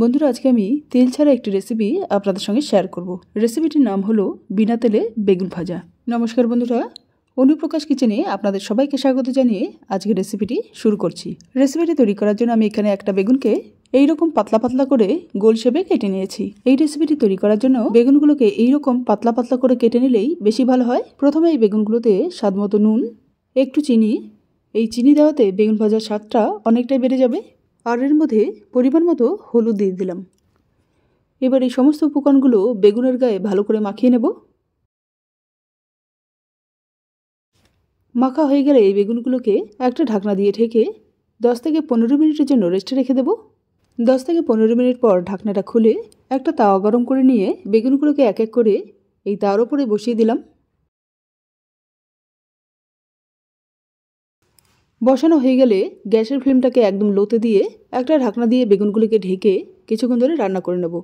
বন্ধুরা আজকে আমি তেল ছাড়া একটি রেসিপি আপনাদের সঙ্গে শেয়ার করব রেসিপিটির নাম হলো বিনা তেলে বেগুন ভাজা নমস্কার বন্ধুরা অনুপ্রকাশ কিচেনে আপনাদের সবাইকে স্বাগত জানিয়ে আজকে রেসিপিটি শুরু করছি রেসিপিটি তৈরি করার জন্য আমি এখানে একটা বেগুনকে এইরকম পাতলা পাতলা করে গোল শেপে কেটে নিয়েছি এই রেসিপিটি তৈরি করার জন্য বেগুনগুলোকে এই রকম পাতলা পাতলা করে কেটে নিলেই বেশি ভালো হয় প্রথমে এই বেগুনগুলোতে মতো নুন একটু চিনি এই চিনি দেওয়াতে বেগুন ভাজার স্বাদটা অনেকটাই বেড়ে যাবে আর এর মধ্যে পরিমাণ মতো হলুদ দিয়ে দিলাম এবার এই সমস্ত উপকরণগুলো বেগুনের গায়ে ভালো করে মাখিয়ে নেব মাখা হয়ে গেলে এই বেগুনগুলোকে একটা ঢাকনা দিয়ে ঢেকে দশ থেকে পনেরো মিনিটের জন্য রেস্টে রেখে দেব দশ থেকে পনেরো মিনিট পর ঢাকনাটা খুলে একটা তাওয়া গরম করে নিয়ে বেগুনগুলোকে এক এক করে এই তার ওপরে বসিয়ে দিলাম বসানো হয়ে গেলে গ্যাসের ফ্লেমটাকে একদম লোতে দিয়ে একটা ঢাকনা দিয়ে বেগুনগুলিকে ঢেকে কিছুক্ষণ ধরে রান্না করে নেব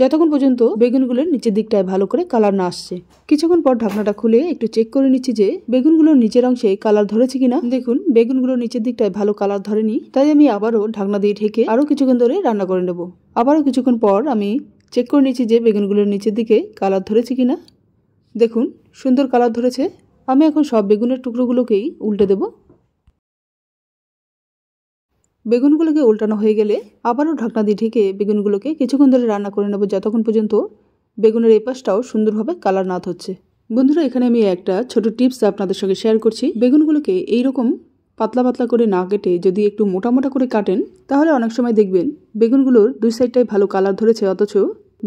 যতক্ষণ পর্যন্ত বেগুনগুলোর নিচের দিকটায় ভালো করে কালার না আসছে কিছুক্ষণ পর ঢাকনাটা খুলে একটু চেক করে নিচ্ছি যে বেগুনগুলোর নিচের অংশে কালার ধরেছে কিনা দেখুন বেগুনগুলোর নিচের দিকটায় ভালো কালার ধরেনি তাই আমি আবারও ঢাকনা দিয়ে ঢেকে আরও কিছুক্ষণ ধরে রান্না করে নেব আবারও কিছুক্ষণ পর আমি চেক করে নিচ্ছি যে বেগুনগুলোর নিচের দিকে কালার ধরেছে কিনা দেখুন সুন্দর কালার ধরেছে আমি এখন সব বেগুনের টুকরোগুলোকেই উল্টে দেবো বেগুনগুলোকে উল্টানো হয়ে গেলে আবারও ঢাকনা দিয়ে ঢেকে বেগুনগুলোকে কিছুক্ষণ ধরে রান্না করে নেব যতক্ষণ পর্যন্ত বেগুনের এই পাশটাও সুন্দরভাবে কালার না হচ্ছে বন্ধুরা এখানে আমি একটা ছোট টিপস আপনাদের সঙ্গে শেয়ার করছি বেগুনগুলোকে এইরকম পাতলা পাতলা করে না কেটে যদি একটু মোটা মোটা করে কাটেন তাহলে অনেক সময় দেখবেন বেগুনগুলোর দুই সাইডটাই ভালো কালার ধরেছে অথচ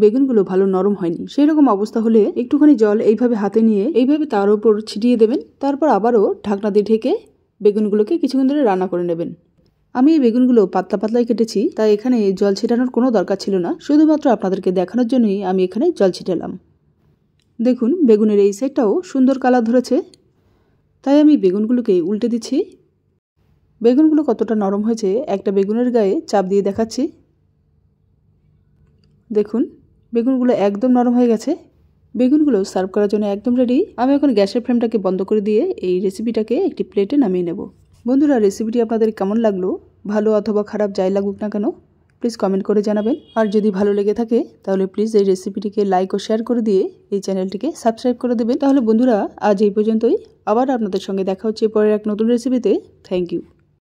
বেগুনগুলো ভালো নরম হয়নি সেই রকম অবস্থা হলে একটুখানি জল এইভাবে হাতে নিয়ে এইভাবে তার উপর ছিটিয়ে দেবেন তারপর আবারও ঢাকনা দিয়ে ঢেকে বেগুনগুলোকে কিছুক্ষণ ধরে রান্না করে নেবেন আমি এই বেগুনগুলো পাতলা পাতলাই কেটেছি তাই এখানে জল ছিটানোর কোনো দরকার ছিল না শুধুমাত্র আপনাদেরকে দেখানোর জন্যই আমি এখানে জল ছিটালাম দেখুন বেগুনের এই সাইডটাও সুন্দর কালার ধরেছে তাই আমি বেগুনগুলোকে উল্টে দিচ্ছি বেগুনগুলো কতটা নরম হয়েছে একটা বেগুনের গায়ে চাপ দিয়ে দেখাচ্ছি দেখুন বেগুনগুলো একদম নরম হয়ে গেছে বেগুনগুলো সার্ভ করার জন্য একদম রেডি আমি এখন গ্যাসের ফ্রেমটাকে বন্ধ করে দিয়ে এই রেসিপিটাকে একটি প্লেটে নামিয়ে নেব বন্ধুরা রেসিপিটি আপনাদের কেমন লাগলো ভালো অথবা খারাপ যাই লাগুক না কেন প্লিজ কমেন্ট করে জানাবেন আর যদি ভালো লেগে থাকে তাহলে প্লিজ এই রেসিপিটিকে লাইক ও শেয়ার করে দিয়ে এই চ্যানেলটিকে সাবস্ক্রাইব করে দেবেন তাহলে বন্ধুরা আজ এই পর্যন্তই আবার আপনাদের সঙ্গে দেখা হচ্ছে পরের এক নতুন রেসিপিতে থ্যাংক ইউ